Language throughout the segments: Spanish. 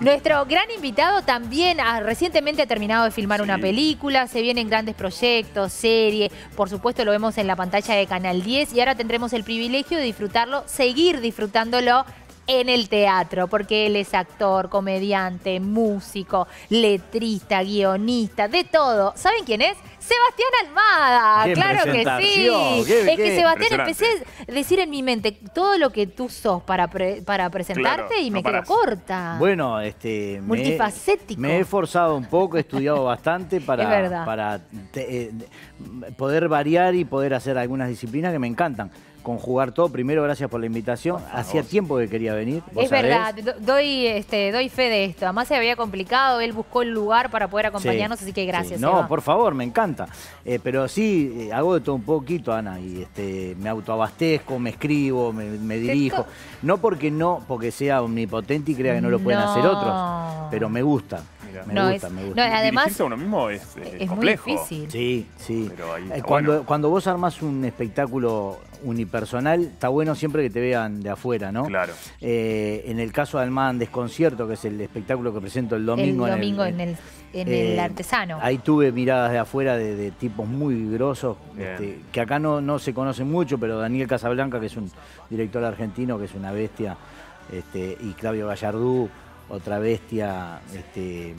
Nuestro gran invitado también ha, recientemente ha terminado de filmar una película, se vienen grandes proyectos, serie, por supuesto lo vemos en la pantalla de Canal 10 y ahora tendremos el privilegio de disfrutarlo, seguir disfrutándolo en el teatro, porque él es actor, comediante, músico, letrista, guionista, de todo. ¿Saben quién es? Sebastián Almada, claro que sí. es que Sebastián empecé a decir en mi mente todo lo que tú sos para, para presentarte y me no corta. Bueno, este. Me, he esforzado un poco, he estudiado bastante para, para eh, poder variar y poder hacer algunas disciplinas que me encantan conjugar todo. Primero, gracias por la invitación. Hacía tiempo que quería venir. Es verdad, doy, este, doy fe de esto. Además se había complicado, él buscó el lugar para poder acompañarnos, así que gracias. No, por favor, me encanta. Eh, pero sí, eh, hago de todo un poquito, Ana, y este, me autoabastezco, me escribo, me, dirijo. No porque no, porque sea omnipotente y crea que no lo pueden hacer otros, pero me gusta. Me gusta, me gusta. No, además, uno mismo es, eh, complejo. difícil. Sí, sí. cuando, cuando vos armás un espectáculo unipersonal, está bueno siempre que te vean de afuera, ¿no? Claro. Eh, en el caso de Almán Desconcierto, que es el espectáculo que presento el domingo. El domingo en eh, el, eh, artesano. Ahí tuve miradas de afuera de, tipos muy grosos, este, que acá no, no se conocen mucho, pero Daniel Casablanca, que es un director argentino, que es una bestia, este, y Claudio Gallardú, otra bestia, este,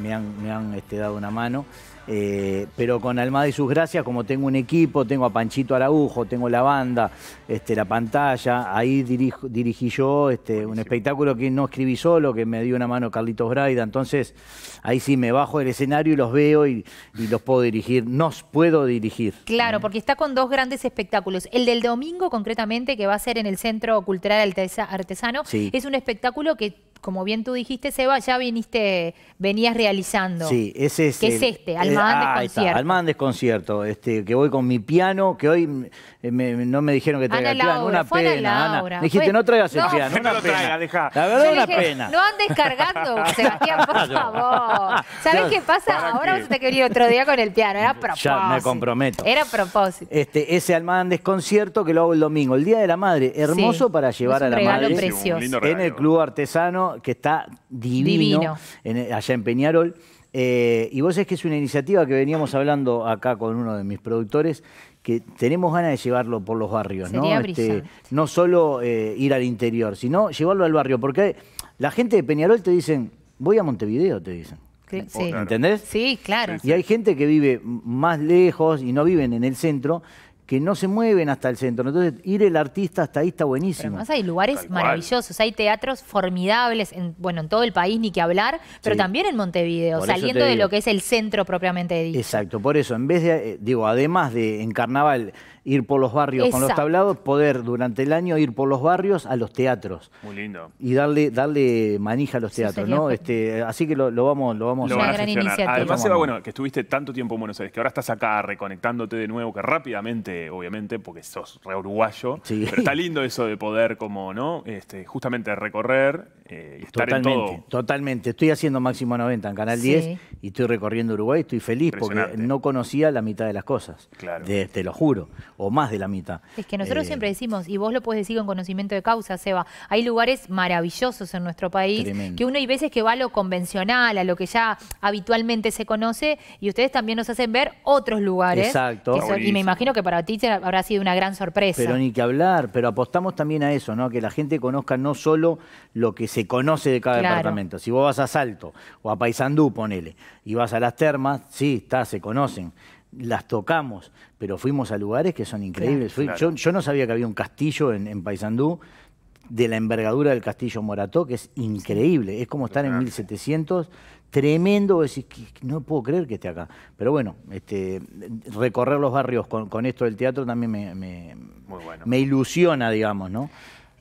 me han, dado una mano. Eh, pero con alma y sus gracias, como tengo un equipo, tengo a Panchito Araujo, tengo la banda, este, la pantalla, ahí dirigí yo este, un espectáculo que no escribí solo, que me dio una mano Carlitos Braida, entonces ahí sí me bajo del escenario y los veo y, los puedo dirigir, nos puedo dirigir. Claro, mm. porque está con dos grandes espectáculos, el del domingo concretamente, que va a ser en el Centro Cultural Artesano, es un espectáculo que como bien tú dijiste, Seba, ya viniste, venías realizando. Sí, es. este, Ahí está, Concierto. este, que voy con mi piano, que hoy eh, no me dijeron que traiga el piano, una pena, dijiste, no traigas el piano, una no pena. Traiga, deja. La verdad, una pena. No andes cargando, Sebastián, por favor. ¿Sabés qué pasa? Ahora vos te que otro día con el piano, era propósito. Ya, me comprometo. Era propósito. Este, ese Alma Desconcierto Concierto que lo hago el domingo, el Día de la Madre, hermoso para llevar a la madre. Precioso. En el Club Artesano, que está divino, divino. allá en Peñarol. Eh, y vos es que es una iniciativa que veníamos hablando acá con uno de mis productores, que tenemos ganas de llevarlo por los barrios, ¿no? Este, no solo eh, ir al interior, sino llevarlo al barrio, porque la gente de Peñarol te dicen, voy a Montevideo, te dicen. ¿Entendés? Sí, claro. Y hay gente que vive más lejos y no viven en el centro, que no se mueven hasta el centro. Entonces, ir el artista hasta ahí está buenísimo. además hay lugares maravillosos, hay teatros formidables, en, bueno, en todo el país ni que hablar, pero también en Montevideo, saliendo de lo que es el centro propiamente dicho. Exacto, por eso, en vez de, eh, digo, además de en carnaval ir por los barrios con los tablados, poder durante el año ir por los barrios a los teatros. Muy lindo. Y darle, darle manija a los teatros, ¿no? Este, así que lo, vamos, lo vamos a hacer. Además, bueno, que estuviste tanto tiempo en Buenos Aires, que ahora estás acá reconectándote de nuevo, que rápidamente obviamente, porque sos re uruguayo. Pero está lindo eso de poder, como, ¿no? Este, justamente recorrer eh, estar totalmente, Totalmente. Estoy haciendo máximo 90 en Canal 10 y estoy recorriendo Uruguay. Estoy feliz porque no conocía la mitad de las cosas. te lo juro. O más de la mitad. Es que nosotros eh, siempre decimos, y vos lo puedes decir con conocimiento de causa, Seba, hay lugares maravillosos en nuestro país que uno hay veces que va a lo convencional, a lo que ya habitualmente se conoce, y ustedes también nos hacen ver otros lugares. Exacto. y me imagino que para habrá sido una gran sorpresa. Pero ni que hablar, pero apostamos también a eso, ¿no? Que la gente conozca no solo lo que se conoce de cada departamento. Si vos vas a Salto o a Paysandú, ponele, y vas a las termas, sí, está, se conocen las tocamos, pero fuimos a lugares que son increíbles. Yo, no sabía que había un castillo en, en, Paysandú de la envergadura del castillo Morató, que es increíble. Es como estar en 1700 tremendo, decís que no puedo creer que esté acá. Pero bueno, este, recorrer los barrios con, esto del teatro también me, me ilusiona, digamos, ¿no?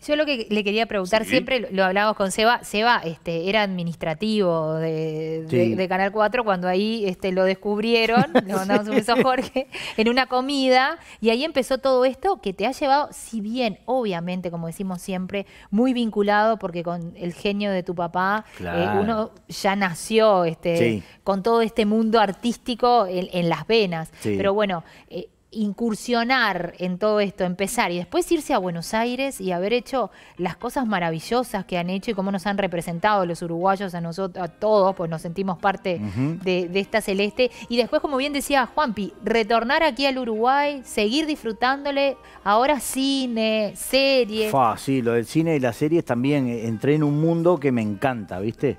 Yo lo que le quería preguntar, siempre lo hablábamos con Seba, Seba este, era administrativo de, Canal 4 cuando ahí este, lo descubrieron, le mandamos un beso a Jorge, en una comida, y ahí empezó todo esto que te ha llevado, si bien, obviamente, como decimos siempre, muy vinculado, porque con el genio de tu papá, eh, uno ya nació este, con todo este mundo artístico en, las venas. Pero bueno, eh, incursionar en todo esto, empezar y después irse a Buenos Aires y haber hecho las cosas maravillosas que han hecho y cómo nos han representado los uruguayos a nosotros, a todos, pues nos sentimos parte de, esta celeste. Y después, como bien decía Juanpi, retornar aquí al Uruguay, seguir disfrutándole, ahora cine, series. sí, lo del cine y las series también eh, entré en un mundo que me encanta, ¿viste?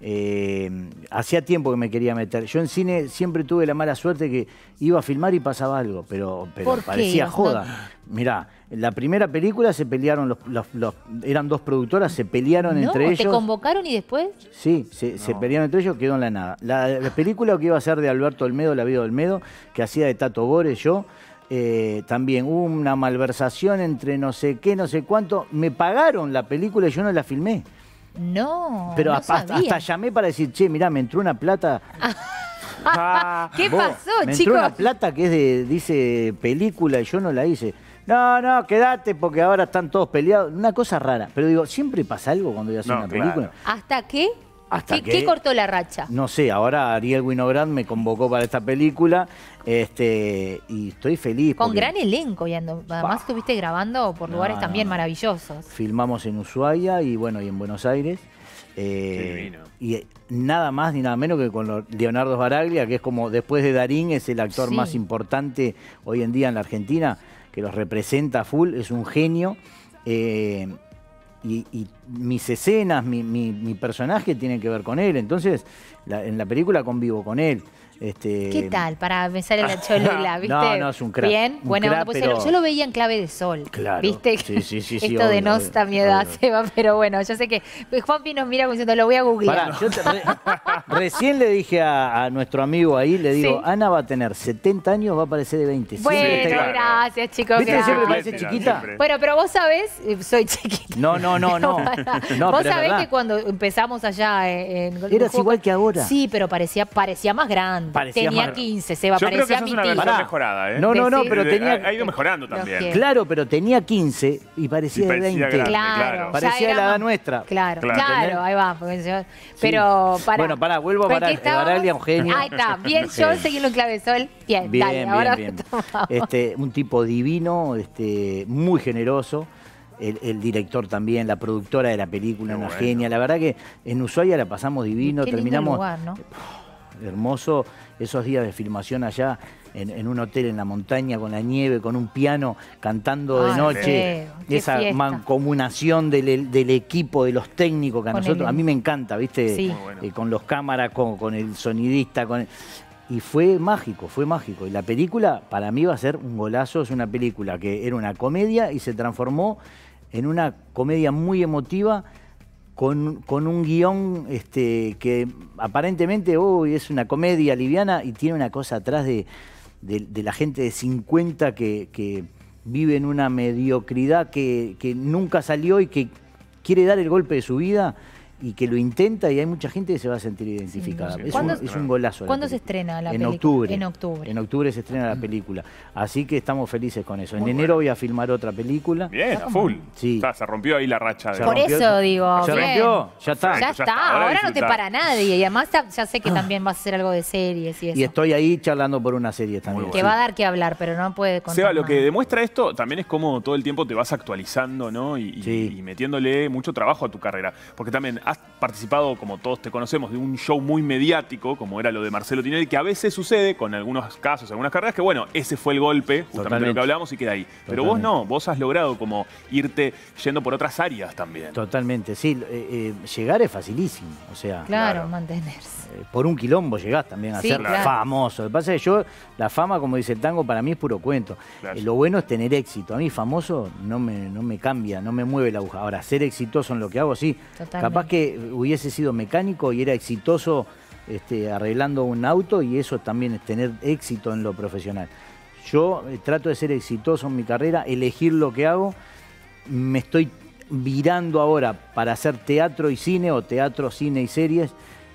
Eh, hacía tiempo que me quería meter. Yo en cine siempre tuve la mala suerte que iba a filmar y pasaba algo, pero, parecía joda. Ah. Mirá, la primera película se pelearon, los, eran dos productoras, se pelearon entre ellos. ¿Te convocaron y después? Sí, se, pelearon entre ellos, quedó en la nada. La, película que iba a ser de Alberto Olmedo, La vida de Olmedo, que hacía de Tato Bores yo, eh, también hubo una malversación entre no sé qué, no sé cuánto. Me pagaron la película y yo no la filmé. No. Pero hasta, llamé para decir, che, mirá, me entró una plata. Ah, ah, ¿Qué pasó, pasó, me Entró una plata que es de, dice película y yo no la hice. No, no, quédate porque ahora están todos peleados. Una cosa rara. Pero digo, siempre pasa algo cuando yo a una película. ¿Hasta qué? ¿Qué, cortó la racha? No sé, ahora Ariel Winogrand me convocó para esta película este, y estoy feliz. Con gran elenco, y además estuviste grabando por lugares también maravillosos. Filmamos en Ushuaia y bueno, y en Buenos Aires. Eh, y eh, nada más ni nada menos que con Leonardo Baraglia, que es como después de Darín, es el actor más importante hoy en día en la Argentina, que los representa full, es un genio. Eh, y, mis escenas, mi, mi, personaje tiene que ver con él. Entonces, en la película convivo con él. Este, ¿Qué tal? Para pensar en la ¿viste? No, no, es un crack. Bien, buena pues Yo lo veía en clave de sol. Claro. ¿Viste? Sí, sí, sí. Esto de Nosta mi edad, Seba, pero bueno, yo sé que Juanpi nos mira como diciendo, lo voy a googlear. recién le dije a, nuestro amigo ahí, le digo, Ana va a tener 70 años, va a parecer de 20. Bueno, gracias, chicos. siempre parece chiquita? Bueno, pero vos sabés, soy chiquita. No, no, no, no. vos sabés que cuando empezamos allá en... Eras igual que ahora. Sí, pero parecía, parecía más grande tenía 15, Seba, Yo parecía creo que mejorada, ¿eh? No, no, no, pero tenía... Ha ido mejorando también. Claro, pero tenía 15 y parecía, de 20. claro. Parecía la edad nuestra. Claro, claro, ahí va. Pero para. Bueno, pará, vuelvo a parar. Ahí está, bien, yo Sí. seguí en Sol. Bien, Bien, dale, bien, ahora bien. Este, un tipo divino, este, muy generoso. El, director también, la productora de la película, una genia. La verdad que en Ushuaia la pasamos divino. terminamos eh, hermoso esos días de filmación allá en, un hotel en la montaña con la nieve, con un piano, cantando de noche. Esa mancomunación del, equipo, de los técnicos que a nosotros, a mí me encanta, ¿viste? Eh, con los cámaras, con, el sonidista, con Y fue mágico, fue mágico. Y la película para mí va a ser un golazo, es una película que era una comedia y se transformó en una comedia muy emotiva con, con, un guión este, que aparentemente hoy es una comedia liviana y tiene una cosa atrás de, la gente de 50 que, que vive en una mediocridad que, nunca salió y que quiere dar el golpe de su vida y que lo intenta y hay mucha gente que se va a sentir identificada. Es un, golazo. ¿Cuándo se estrena la en película? Octubre. En octubre. En octubre se estrena la mm. película. Así que estamos felices con eso. en enero voy a filmar otra película. Bien, a full. se rompió ahí la racha. De... Por eso digo. ¿Se rompió? Ya está. Ya está. Ahora, no te para nadie. Y además ya sé que ah. también vas a hacer algo de series y estoy ahí charlando por una serie también. Que va a dar que hablar, pero no puede contar lo que demuestra esto también es como todo el tiempo te vas actualizando, ¿no? y metiéndole mucho trabajo a tu carrera. Porque también has participado, como todos te conocemos, de un show muy mediático, como era lo de Marcelo Tinelli, que a veces sucede con algunos casos, algunas carreras, que bueno, ese fue el golpe, justamente de lo que hablábamos, y queda ahí. Pero vos no, vos has logrado como irte yendo por otras áreas también. Totalmente, sí. Eh, eh, llegar es facilísimo, o sea... Claro, mantenerse. Eh, por un quilombo llegás también a ser famoso. Lo que pasa es que yo, la fama, como dice el tango, para mí es puro cuento. lo bueno es tener éxito. A mí famoso no me, no me cambia, no me mueve la aguja. Ahora, ser exitoso en lo que hago, sí. Capaz que hubiese sido mecánico y era exitoso este, arreglando un auto y eso también es tener éxito en lo profesional. Yo eh, trato de ser exitoso en mi carrera, elegir lo que hago. Me estoy virando ahora para hacer teatro y cine o teatro, cine y series,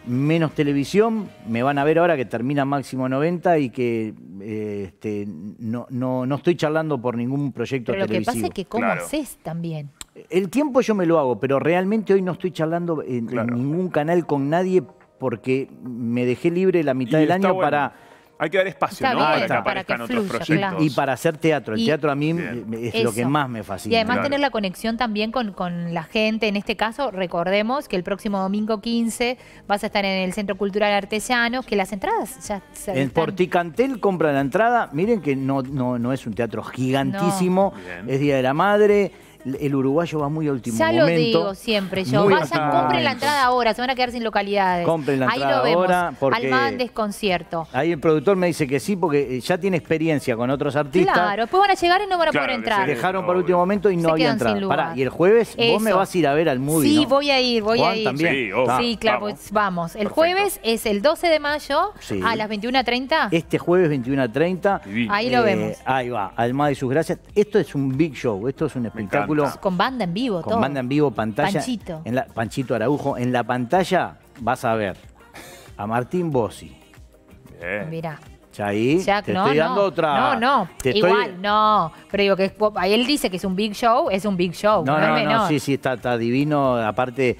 menos televisión. Me van a ver ahora que termina máximo 90 y que eh, este, no, no, estoy charlando por ningún proyecto Pero Lo que pasa es que como haces también el tiempo yo me lo hago, pero realmente hoy no estoy charlando en, ningún canal con nadie porque me dejé libre la mitad del año para... Hay que dar espacio, ¿no? para que otros Y para hacer teatro. El teatro a mí es lo que más me fascina. Y además tener la conexión también con, la gente. En este caso, recordemos que el próximo domingo 15 vas a estar en el Centro Cultural Artesano que las entradas ya se En Porticantel compra la entrada. Miren que no, no, es un teatro gigantísimo. Es Día de la Madre el uruguayo va muy último momento. Ya lo digo siempre yo. Vayan, compren la entrada ahora, se van a quedar sin localidades. Compren la entrada ahí lo vemos. al más desconcierto Ahí el productor me dice que sí, porque eh, ya tiene experiencia con otros artistas. Claro, después van a llegar y no van a poder entrar. Se dejaron para último momento y no había entrado. y el jueves vos me vas a ir a ver al movie, Sí, voy a ir, voy a ir. Sí, claro, vamos. Pues vamos. El jueves es el 12 de mayo a las 21.30. Este jueves 21.30. Ahí lo eh, vemos. Ahí va, más de sus gracias. Esto es un big show, esto es un espectáculo. Con banda en vivo, todo. Con banda en vivo, pantalla. Panchito. En Panchito Araujo. En la pantalla vas a ver a Martín Bossi. Bien. Mirá. Ahí te no, estoy dando no, otra. No, no, igual, no. Pero digo que él dice que es un big show, es un big show. No, no, no, sí, sí, está, está divino. Aparte,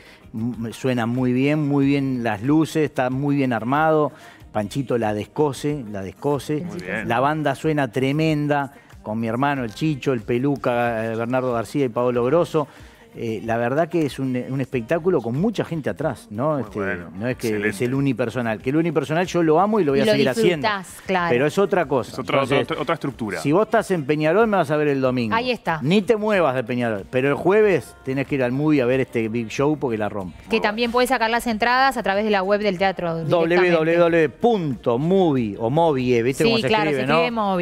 suena muy bien, muy bien las luces, está muy bien armado. Panchito la descose, la descose. La banda suena tremenda con mi hermano, el Chicho, el Peluca, eh, Bernardo García y Paolo Grosso. Eh, la verdad que es un, espectáculo con mucha gente atrás, ¿no? Este, no es que es el unipersonal. Que el unipersonal yo lo amo y lo voy a seguir haciendo. Claro. Pero es otra cosa. Es otra, estructura. Si vos estás en Peñarol, me vas a ver el domingo. Ahí está. Ni te muevas de Peñarol. Pero el jueves tenés que ir al movie a ver este Big Show porque la rompe. Que también puedes sacar las entradas a través de la web del teatro. www.movie o movie, ¿viste cómo se escribe, ¿no?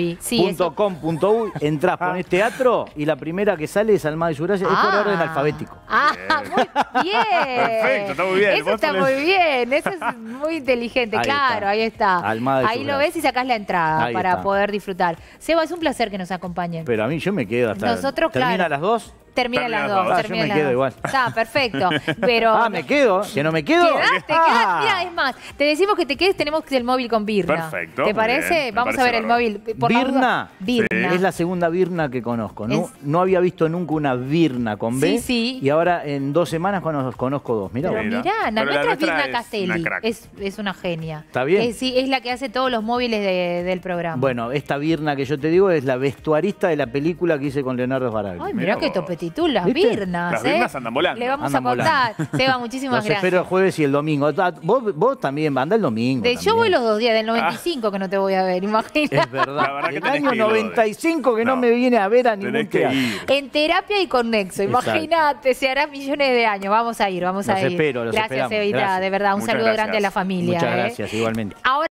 entras, ah. teatro y la primera que sale es Alma de Es por ah. orden alfabético. Ah, Bien. Perfecto, está muy bien. Eso está muy bien, eso es muy inteligente, claro, ahí está. ahí lo ves y sacás la entrada para poder disfrutar. Seba, es un placer que nos acompañen. Pero a mí yo me quedo hasta... Nosotros, ¿Termina a las dos? Termina, a las dos. Ah, me quedo igual. Está, perfecto. Pero, ah, me quedo. Que no me quedo. Quedaste, ah. es más, te decimos que te quedes, tenemos el móvil con Birna. Perfecto. ¿Te parece? Vamos a ver el móvil. ¿Birna? Birna. Es la segunda Birna que conozco. No, no había visto nunca una Birna con B. sí. Y ahora en dos semanas los conozco dos, mira Pero mira, la nuestra, es Virna Castelli es, una genia. ¿Está bien? Es, sí, es la que hace todos los móviles del programa. Bueno, esta Virna que yo te digo es la vestuarista de la película que hice con Leonardo Sbaraglia. Ay, mirá qué topetitú, las ¿Viste? Virnas. Las Virnas ¿eh? andan volando. Le vamos a contar. Seba, muchísimas los gracias. espero el jueves y el domingo. Ah, vos, vos también, anda el domingo. yo voy los dos días, del 95 ah. que no te voy a ver, imagínate. Es verdad. año 95 que no. me viene a ver a ningún día En terapia y con Nexo, imagínate, se hará millones de años vamos a ir, vamos a ir. Espero, los gracias, Evita, de verdad. Un saludo grande a la familia. Muchas ¿eh? gracias, igualmente. Ahora